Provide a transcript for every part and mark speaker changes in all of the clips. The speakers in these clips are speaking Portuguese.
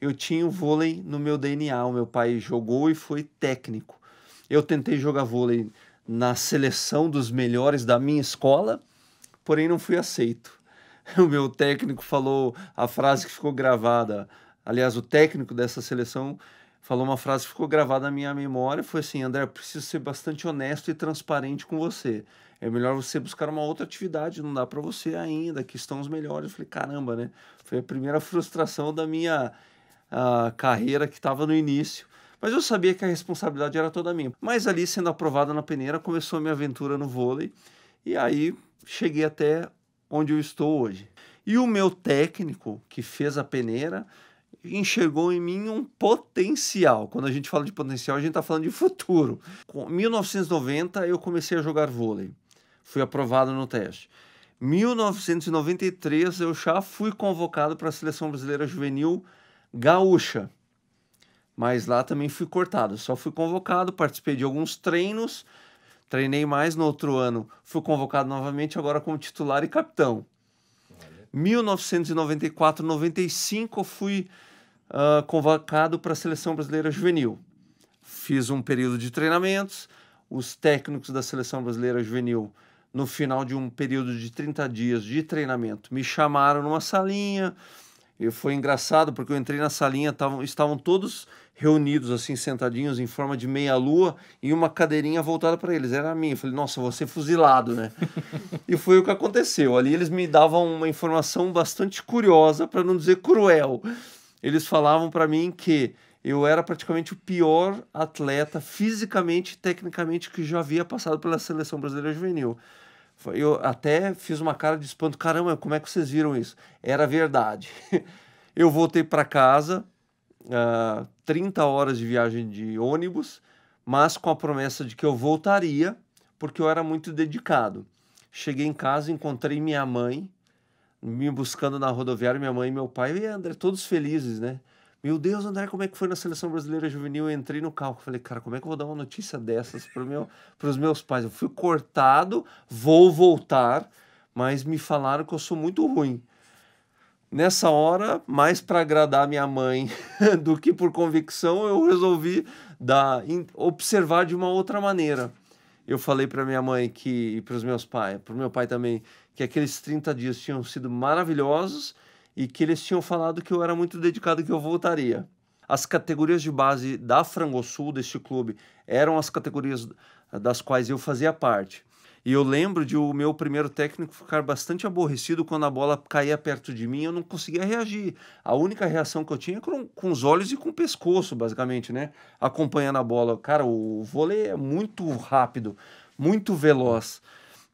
Speaker 1: Eu tinha o vôlei no meu DNA, o meu pai jogou e foi técnico. Eu tentei jogar vôlei na seleção dos melhores da minha escola, porém não fui aceito. O meu técnico falou a frase que ficou gravada. Aliás, o técnico dessa seleção falou uma frase que ficou gravada na minha memória, foi assim, André, preciso ser bastante honesto e transparente com você. É melhor você buscar uma outra atividade, não dá para você ainda, que estão os melhores. Eu falei, caramba, né? Foi a primeira frustração da minha a carreira que estava no início. Mas eu sabia que a responsabilidade era toda minha. Mas ali, sendo aprovado na peneira, começou a minha aventura no vôlei. E aí cheguei até onde eu estou hoje. E o meu técnico, que fez a peneira, enxergou em mim um potencial. Quando a gente fala de potencial, a gente está falando de futuro. Com 1990, eu comecei a jogar vôlei. Fui aprovado no teste. 1993, eu já fui convocado para a Seleção Brasileira Juvenil gaúcha. Mas lá também fui cortado, só fui convocado, participei de alguns treinos, treinei mais no outro ano, fui convocado novamente, agora como titular e capitão. 1994-95 fui uh, convocado para a seleção brasileira juvenil. Fiz um período de treinamentos, os técnicos da seleção brasileira juvenil, no final de um período de 30 dias de treinamento, me chamaram numa salinha, e foi engraçado porque eu entrei na salinha, tavam, estavam todos reunidos, assim, sentadinhos em forma de meia-lua e uma cadeirinha voltada para eles. Era a minha. Eu falei, nossa, vou ser é fuzilado, né? e foi o que aconteceu. Ali eles me davam uma informação bastante curiosa, para não dizer cruel. Eles falavam para mim que eu era praticamente o pior atleta, fisicamente e tecnicamente, que já havia passado pela seleção brasileira juvenil. Eu até fiz uma cara de espanto. Caramba, como é que vocês viram isso? Era verdade. Eu voltei para casa, uh, ah, 30 horas de viagem de ônibus, mas com a promessa de que eu voltaria, porque eu era muito dedicado. Cheguei em casa, encontrei minha mãe me buscando na rodoviária, minha mãe e meu pai. E André, todos felizes, né? Meu Deus, André, como é que foi na seleção brasileira juvenil? Eu entrei no carro, falei, cara, como é que eu vou dar uma notícia dessas para meu, os meus pais? Eu fui cortado, vou voltar, mas me falaram que eu sou muito ruim. Nessa hora, mais para agradar minha mãe do que por convicção, eu resolvi dar, observar de uma outra maneira. Eu falei para minha mãe que, e para os meus pais, para o meu pai também, que aqueles 30 dias tinham sido maravilhosos e que eles tinham falado que eu era muito dedicado que eu voltaria. As categorias de base da Frangosul, deste clube, eram as categorias das quais eu fazia parte. E eu lembro de o meu primeiro técnico ficar bastante aborrecido quando a bola caía perto de mim, eu não conseguia reagir. A única reação que eu tinha era é com, os olhos e com o pescoço, basicamente, né? Acompanhando a bola. Cara, o vôlei é muito rápido, muito veloz.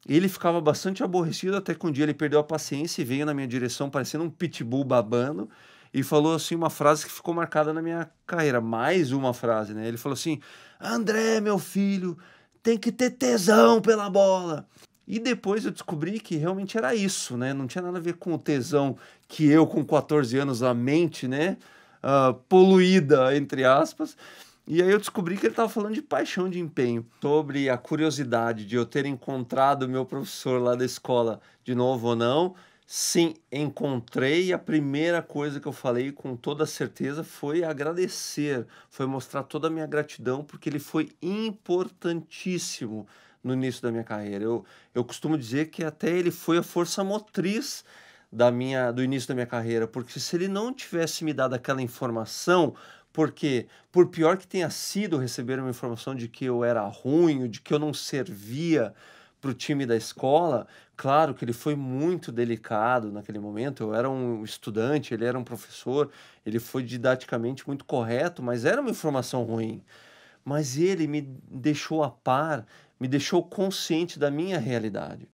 Speaker 1: Ele ficava bastante aborrecido até que um dia ele perdeu a paciência e veio na minha direção parecendo um pitbull babando e falou assim uma frase que ficou marcada na minha carreira, mais uma frase, né? Ele falou assim: "André, meu filho, tem que ter tesão pela bola". E depois eu descobri que realmente era isso, né? Não tinha nada a ver com o tesão que eu com 14 anos a mente, né, uh, poluída entre aspas, e aí eu descobri que ele estava falando de paixão de empenho, sobre a curiosidade de eu ter encontrado o meu professor lá da escola de novo ou não. Sim, encontrei. A primeira coisa que eu falei com toda certeza foi agradecer, foi mostrar toda a minha gratidão, porque ele foi importantíssimo no início da minha carreira. Eu, eu costumo dizer que até ele foi a força motriz da minha, do início da minha carreira, porque se ele não tivesse me dado aquela informação, porque, por pior que tenha sido receber uma informação de que eu era ruim, de que eu não servia para o time da escola, claro que ele foi muito delicado naquele momento. Eu era um estudante, ele era um professor, ele foi didaticamente muito correto, mas era uma informação ruim. Mas ele me deixou a par, me deixou consciente da minha realidade.